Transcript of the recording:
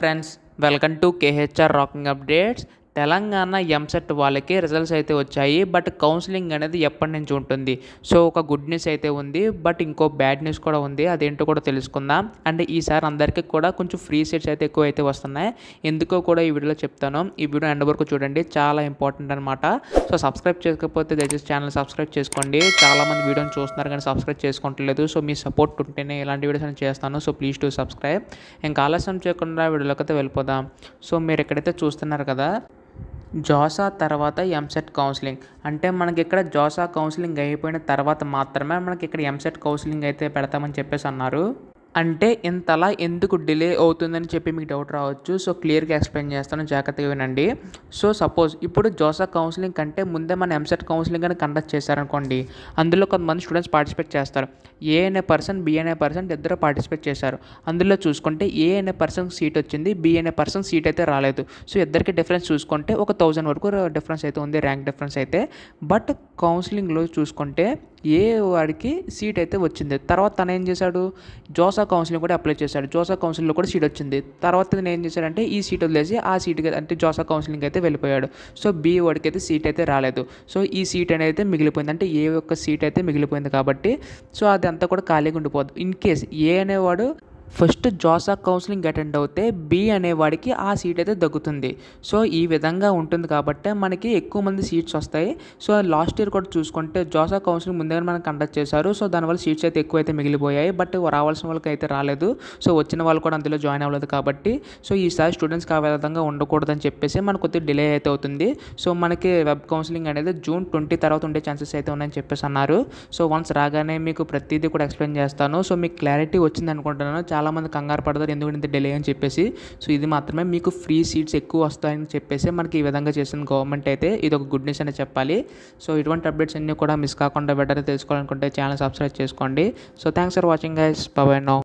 friends welcome to KHR Rocking Updates Telangana EAMCET వాళ్ళకి results అయితే వచ్చాయి బట్ కౌన్సిలింగ్ అనేది ఎప్పటి నుంచి ఉంటుంది సో ఒక గుడ్ న్యూస్ అయితే ఉంది బట్ ఇంకో బ్యాడ్ న్యూస్ కూడా ఉంది అదేంటో కూడా తెలుసుకుందాం అండ్ ఈసారి అందరికీ కూడా కొంచెం ఫ్రీ సీట్స్ అయితే ఎక్కువ అయితే వస్తున్నాయి ఎందుకో కూడా ఈ వీడియోలో చెప్తాను ఈ వీడియో ఎండ్ వరకు చూడండి చాలా ఇంపార్టెంట్ అనమాట సో సబ్స్క్రైబ్ చేసుకపోతే దయచేసి ఛానల్ సబ్స్క్రైబ్ చేసుకోండి చాలామంది వీడియోని చూస్తున్నారు కానీ సబ్స్క్రైబ్ చేసుకోవట్లేదు సో మీ సపోర్ట్ ఉంటేనే ఇలాంటి వీడియోస్ అని చేస్తాను సో ప్లీజ్ టు సబ్స్క్రైబ్ ఇంకా ఆలస్యం చేయకుండా వీడియోలోకి అయితే వెళ్ళిపోదాం సో మీరు ఎక్కడైతే చూస్తున్నారు కదా జోసా తర్వాత ఎంసెట్ కౌన్సిలింగ్ అంటే మనకి ఇక్కడ జోసా కౌన్సిలింగ్ అయిపోయిన తర్వాత మాత్రమే మనకి ఇక్కడ ఎంసెట్ కౌన్సిలింగ్ అయితే పెడతామని చెప్పేసి అన్నారు అంటే ఇంతలా ఎందుకు డిలే అవుతుందని చెప్పి మీకు డౌట్ రావచ్చు సో క్లియర్గా ఎక్స్ప్లెయిన్ చేస్తాను జాగ్రత్తగా వినండి సో సపోజ్ ఇప్పుడు జోసా కౌన్సిలింగ్ కంటే ముందే మన ఎంసెట్ కౌన్సిలింగ్ అని కండక్ట్ చేశారనుకోండి అందులో కొంతమంది స్టూడెంట్స్ పార్టిసిపేట్ చేస్తారు ఏ అనే పర్సన్ బి అనే పర్సన్ ఇద్దరు పార్టిసిపేట్ చేశారు అందులో చూసుకుంటే ఏ అనే పర్సన్ సీట్ వచ్చింది బి అనే పర్సన్ సీట్ అయితే రాలేదు సో ఇద్దరికి డిఫరెన్స్ చూసుకుంటే ఒక థౌజండ్ వరకు డిఫరెన్స్ అయితే ఉంది ర్యాంక్ డిఫరెన్స్ అయితే బట్ కౌన్సిలింగ్లో చూసుకుంటే ఏ వాడికి సీట్ అయితే వచ్చింది తర్వాత తను ఏం చేశాడు జోసా కౌన్సిలింగ్ కూడా అప్లై చేశాడు జోసా కౌన్సిలింగ్లో కూడా సీట్ వచ్చింది తర్వాత నేను ఏం చేశాడంటే ఈ సీట్ వదిలేసి ఆ సీట్ అంటే జోసా కౌన్సిలింగ్ అయితే వెళ్ళిపోయాడు సో బి వాడికి అయితే సీట్ అయితే రాలేదు సో ఈ సీట్ అనేది అయితే మిగిలిపోయింది అంటే ఏ ఒక్క సీట్ అయితే మిగిలిపోయింది కాబట్టి సో అదంతా కూడా ఖాళీగా ఉండిపోద్దు ఇన్ కేస్ ఏ అనేవాడు ఫస్ట్ జోసా కౌన్సిలింగ్ అటెండ్ అవుతే బి అనేవాడికి ఆ సీట్ అయితే దగ్గుతుంది సో ఈ విధంగా ఉంటుంది కాబట్టి మనకి ఎక్కువ మంది సీట్స్ వస్తాయి సో లాస్ట్ ఇయర్ కూడా చూసుకుంటే జోసా కౌన్సిలింగ్ ముందుగానే మనం కండక్ట్ చేశారు సో దానివల్ల సీట్స్ అయితే ఎక్కువ అయితే మిగిలిపోయాయి బట్ రావాల్సిన వాళ్ళకి అయితే రాలేదు సో వచ్చిన వాళ్ళు కూడా అందులో జాయిన్ అవ్వలేదు కాబట్టి సో ఈసారి స్టూడెంట్స్కి ఆ విధంగా ఉండకూడదని చెప్పేసి మనకు కొద్దిగా డిలే అయితే అవుతుంది సో మనకి వెబ్ కౌన్సిలింగ్ అనేది జూన్ ట్వంటీ తర్వాత ఉండే ఛాన్సెస్ అయితే ఉన్నాయని చెప్పేసి అన్నారు సో వన్స్ రాగానే మీకు ప్రతిదీ కూడా ఎక్స్ప్లెయిన్ చేస్తాను సో మీకు క్లారిటీ వచ్చింది అనుకుంటున్నాను చాలా చాలామంది కంగారు పడతారు ఎందుకంటే ఇంత డిలే అని చెప్పేసి సో ఇది మాత్రమే మీకు ఫ్రీ సీట్స్ ఎక్కువ వస్తాయని చెప్పేసి మనకి ఈ విధంగా చేసిన గవర్నమెంట్ అయితే ఇది ఒక గుడ్ న్యూస్ అని చెప్పాలి సో ఇటువంటి అప్డేట్స్ అన్నీ కూడా మిస్ కాకుండా బెటర్ తెలుసుకోవాలనుకుంటే ఛానల్ సబ్స్క్రైబ్ చేసుకోండి so thanks for watching guys bye no